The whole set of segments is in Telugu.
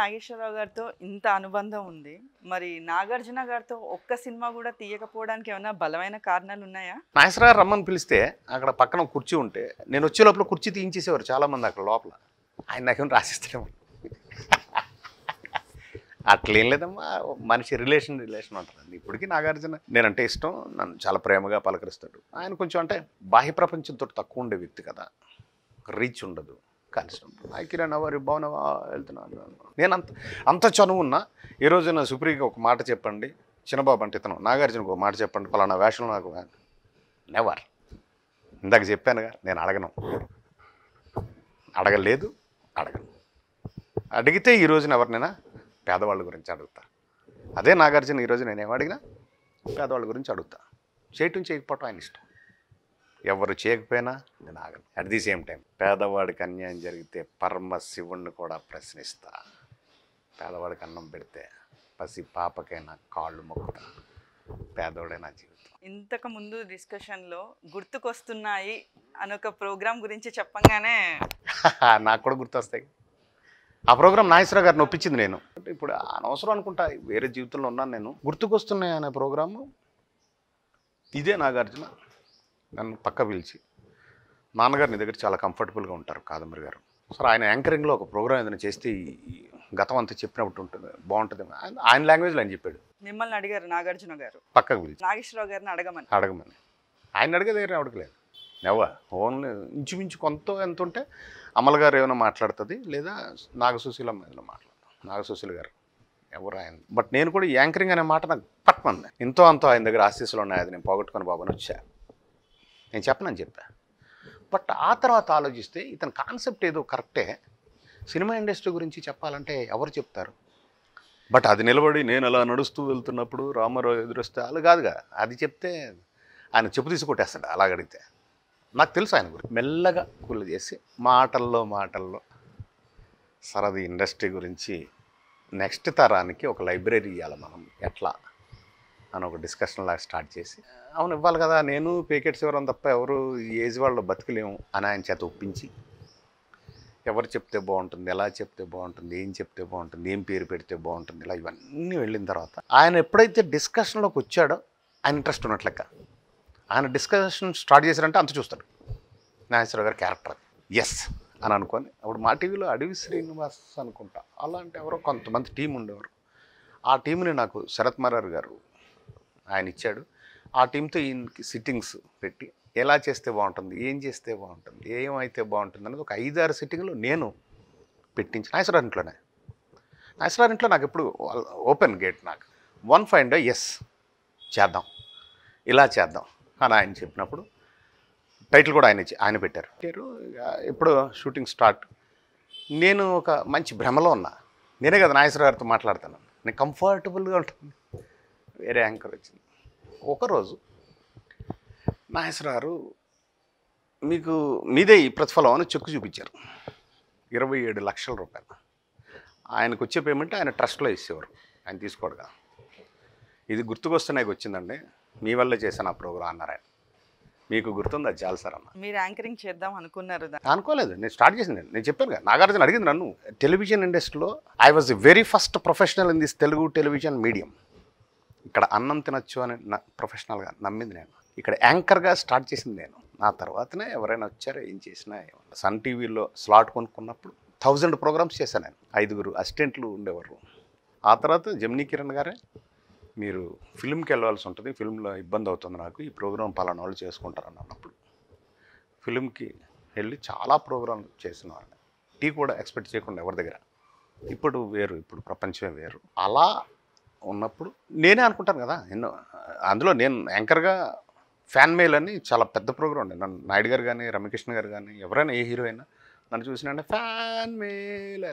నాగేశ్వరరావు గారితో ఇంత అనుబంధం ఉంది మరి నాగార్జున గారితో ఒక్క సినిమా కూడా తీయకపోవడానికి ఏమైనా బలమైన కారణాలు ఉన్నాయా నాగేశ్వరరావు రమ్మని పిలిస్తే అక్కడ పక్కన కుర్చీ ఉంటే నేను వచ్చే లోపల కుర్చీ తీయించేసేవారు చాలామంది అక్కడ లోపల ఆయన నాకేమో రాసిస్తాడేమో అట్లేం లేదమ్మా మనిషి రిలేషన్ రిలేషన్ ఉంటుంది ఇప్పటికీ నాగార్జున నేనంటే ఇష్టం నన్ను చాలా ప్రేమగా పలకరిస్తాడు ఆయన కొంచెం అంటే బాహ్య ప్రపంచంతో తక్కువ ఉండే వ్యక్తి కదా రీచ్ ఉండదు కలిసి హాయ్ కిరణ్ అవ్వరు బాగున్నావా వెళ్తున్నాను నేను అంత అంత చనువు ఉన్నా ఈరోజు నా సుప్రీకి ఒక మాట చెప్పండి చిన్నబాబు అంటే ఇతను నాగార్జునకు ఒక మాట చెప్పండి పలానా వేషంలో నాకు నెవర్ ఇందాక చెప్పానుగా నేను అడగను అడగలేదు అడగను అడిగితే ఈ రోజున ఎవరినైనా పేదవాళ్ళ గురించి అడుగుతా అదే నాగార్జున ఈరోజు నేనేమడిగినా అడిగినా పేదవాళ్ళ గురించి అడుగుతా చేయటం చేయకపోవటం ఆయన ఇష్టం ఎవరు చేయకపోయినా నేను ఆగను అట్ ది సేమ్ టైం పేదవాడికి అన్యాయం జరిగితే పరమ శివుణ్ణి కూడా ప్రశ్నిస్తా పేదవాడికి అన్నం పెడితే పసి పాపకైనా కాళ్ళు మొక్కుతా పేదవాడైనా జీవితం ఇంతకు ముందు డిస్కషన్లో గుర్తుకొస్తున్నాయి అని ఒక ప్రోగ్రాం గురించి చెప్పంగానే నాకు కూడా గుర్తొస్తాయి ఆ ప్రోగ్రాం నాగేశ్వరరావు గారిని ఒప్పించింది నేను ఇప్పుడు అనవసరం అనుకుంటా వేరే జీవితంలో ఉన్నాను నేను గుర్తుకొస్తున్నాయి అనే ప్రోగ్రాము ఇదే నాగార్జున నన్ను పక్క పిలిచి నాన్నగారు నీ దగ్గర చాలా కంఫర్టబుల్గా ఉంటారు కాదంబరి గారు సార్ ఆయన యాంకరింగ్లో ఒక ప్రోగ్రామ్ ఏదైనా చేస్తే గతం అంతా చెప్పినప్పుడు ఉంటుంది బాగుంటుంది ఆయన లాంగ్వేజ్లో ఆయన చెప్పాడు మిమ్మల్ని అడిగారు నాగార్జున గారు పక్కకు పిలిచి నాగేశ్వరరావు గారిని అడగమని అడగమని ఆయన దగ్గర అడగలేదు నెవ ఓన్లీ ఇంచుమించు కొంత ఎంత ఉంటే అమల గారు ఏమైనా మాట్లాడుతుంది లేదా నాగసుశీల ఏదైనా మాట్లాడుతుంది నాగసుశీల గారు ఎవరు ఆయన బట్ నేను కూడా యాంకరింగ్ అనే మాట నాకు పట్టమంది ఎంతో అంతో ఆయన దగ్గర ఆశీస్సులు ఉన్నాయి అది నేను పోగొట్టుకుని బాబుని వచ్చాను నేను చెప్పనని చెప్పా బట్ ఆ తర్వాత ఆలోచిస్తే ఇతని కాన్సెప్ట్ ఏదో కరెక్టే సినిమా ఇండస్ట్రీ గురించి చెప్పాలంటే ఎవరు చెప్తారు బట్ అది నిలబడి నేను అలా నడుస్తూ వెళ్తున్నప్పుడు రామారావు ఎదురొస్తే అలా కాదుగా అది చెప్తే ఆయన చెప్పు తీసుకొట్టేస్తాడు అలా అడిగితే నాకు తెలుసు ఆయన గురించి మెల్లగా కూల చేసి మాటల్లో మాటల్లో సరది ఇండస్ట్రీ గురించి నెక్స్ట్ తరానికి ఒక లైబ్రరీ ఇవ్వాలి మనం ఎట్లా అని ఒక డిస్కషన్ లాగా స్టార్ట్ చేసి అవును ఇవ్వాలి కదా నేను పేకెట్స్ ఎవరం తప్ప ఎవరు ఏజ్ వాళ్ళు బతకలేము అని ఆయన చేత ఒప్పించి ఎవరు చెప్తే బాగుంటుంది ఎలా చెప్తే బాగుంటుంది ఏం చెప్తే బాగుంటుంది ఏం పేరు పెడితే బాగుంటుంది ఇలా ఇవన్నీ వెళ్ళిన తర్వాత ఆయన ఎప్పుడైతే డిస్కషన్లోకి వచ్చాడో ఆయన ఇంట్రెస్ట్ ఉన్నట్లెక్క ఆయన డిస్కషన్ స్టార్ట్ చేశారంటే అంత చూస్తాడు నాగేశ్వరరావు గారి క్యారెక్టర్ ఎస్ అని అనుకొని అప్పుడు మా టీవీలో అడవి శ్రీనివాస్ అనుకుంటా అలాంటి ఎవరో కొంతమంది టీం ఉండేవారు ఆ టీంని నాకు శరత్ మరారు గారు ఆయన ఇచ్చాడు ఆ టీంతో ఈ సిట్టింగ్స్ పెట్టి ఎలా చేస్తే బాగుంటుంది ఏం చేస్తే బాగుంటుంది ఏమైతే బాగుంటుంది అనేది ఒక ఐదారు సిట్టింగ్లు నేను పెట్టించిన నాయసరారింట్లోనే ఇంట్లో నాకు ఎప్పుడు ఓపెన్ గేట్ నాకు వన్ ఫైండ్ ఎస్ చేద్దాం ఇలా చేద్దాం అని ఆయన చెప్పినప్పుడు టైటిల్ కూడా ఆయన ఆయన పెట్టారు పేరు ఇప్పుడు షూటింగ్ స్టార్ట్ నేను ఒక మంచి భ్రమలో ఉన్నా నేనే కదా నాగేశ్వర గారితో మాట్లాడతాను నేను కంఫర్టబుల్గా ఉంటుంది వేరే యాంకర్ వచ్చింది ఒకరోజు మహేశ్వర గారు మీకు మీదే ఈ ప్రతిఫలం అని చెక్కు చూపించారు ఇరవై ఏడు లక్షల రూపాయలు ఆయనకు వచ్చే పేమెంట్ ఆయన ట్రస్ట్లో ఇచ్చేవారు ఆయన తీసుకోడుగా ఇది గుర్తుకొస్తే వచ్చిందండి మీ వల్ల చేశాను ఆ ప్రోగ్రాం అన్నారు మీకు గుర్తుందా చాలు సార్ అన్న మీరు యాంకరింగ్ చేద్దాం అనుకున్నారు అనుకోలేదు నేను స్టార్ట్ చేసింది నేను చెప్పాను కదా నాగార్జున అడిగింది నన్ను టెలివిజన్ ఇండస్ట్రీలో I was the very first professional in this Telugu television medium ఇక్కడ అన్నం తినచ్చు అని ప్రొఫెషనల్గా నమ్మింది నేను ఇక్కడ యాంకర్గా స్టార్ట్ చేసింది నేను నా తర్వాతనే ఎవరైనా వచ్చారో ఏం చేసినా సన్ టీవీలో స్లాట్ కొనుక్కున్నప్పుడు థౌజండ్ ప్రోగ్రామ్స్ చేశాను నేను ఐదుగురు అసిస్టెంట్లు ఉండేవారు ఆ తర్వాత జమినీ కిరణ్ గారే మీరు ఫిల్మ్కి వెళ్ళవలసి ఉంటుంది ఫిల్మ్లో ఇబ్బంది అవుతుంది నాకు ఈ ప్రోగ్రాం పలానా వాళ్ళు చేసుకుంటారని అన్నప్పుడు ఫిల్మ్కి వెళ్ళి చాలా ప్రోగ్రాంలు చేసిన వాళ్ళని టీ కూడా ఎక్స్పెక్ట్ చేయకుండా ఎవరి దగ్గర ఇప్పుడు వేరు ఇప్పుడు ప్రపంచమే వేరు అలా ఉన్నప్పుడు నేనే అనుకుంటాను కదా ఎన్నో అందులో నేను యాంకర్గా ఫ్యాన్ మెయిల్ అని చాలా పెద్ద ప్రోగ్రాం ఉండే నన్ను నాయుడు గారు కానీ రమ్యకృష్ణ గారు కానీ ఎవరైనా ఏ హీరో అయినా నన్ను చూసినంటే ఫ్యాన్ మెయిల్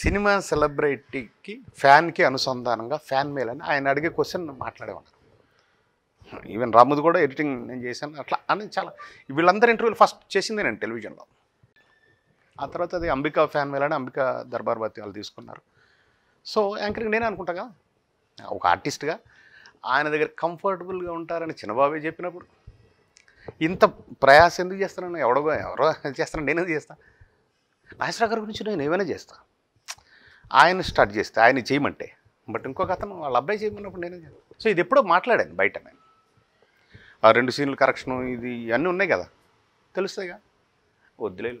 సినిమా సెలబ్రిటీకి ఫ్యాన్కి అనుసంధానంగా ఫ్యాన్ మెయిల్ అని ఆయన అడిగే క్వశ్చన్ మాట్లాడేవాడు ఈవెన్ రాముది కూడా ఎడిటింగ్ నేను చేశాను అట్లా అని చాలా వీళ్ళందరూ ఇంటర్వ్యూలు ఫస్ట్ చేసింది నేను టెలివిజన్లో ఆ తర్వాత అది అంబికా ఫ్యాన్ మెయిల్ అని అంబికా దర్బార్ వాళ్ళు తీసుకున్నారు సో యాంకరింగ్ నేనే అనుకుంటాగా ఒక ఆర్టిస్ట్గా ఆయన దగ్గర కంఫర్టబుల్గా ఉంటారని చిన్నబాబే చెప్పినప్పుడు ఇంత ప్రయాస ఎందుకు చేస్తానని ఎవడో ఎవరో చేస్తాను నేనే చేస్తా నాగేశ్వరరావు గారి గురించి నేను ఏమైనా చేస్తాను ఆయన స్టార్ట్ చేస్తే ఆయన చేయమంటే బట్ ఇంకొక అతను వాళ్ళ అబ్బాయి చేయమన్నప్పుడు నేనే చేస్తాను సో ఇది ఎప్పుడో మాట్లాడాను బయట నేను ఆ రెండు సీన్లు కరెక్షన్ ఇది అన్నీ ఉన్నాయి కదా తెలుస్తాయిగా వద్దులేదు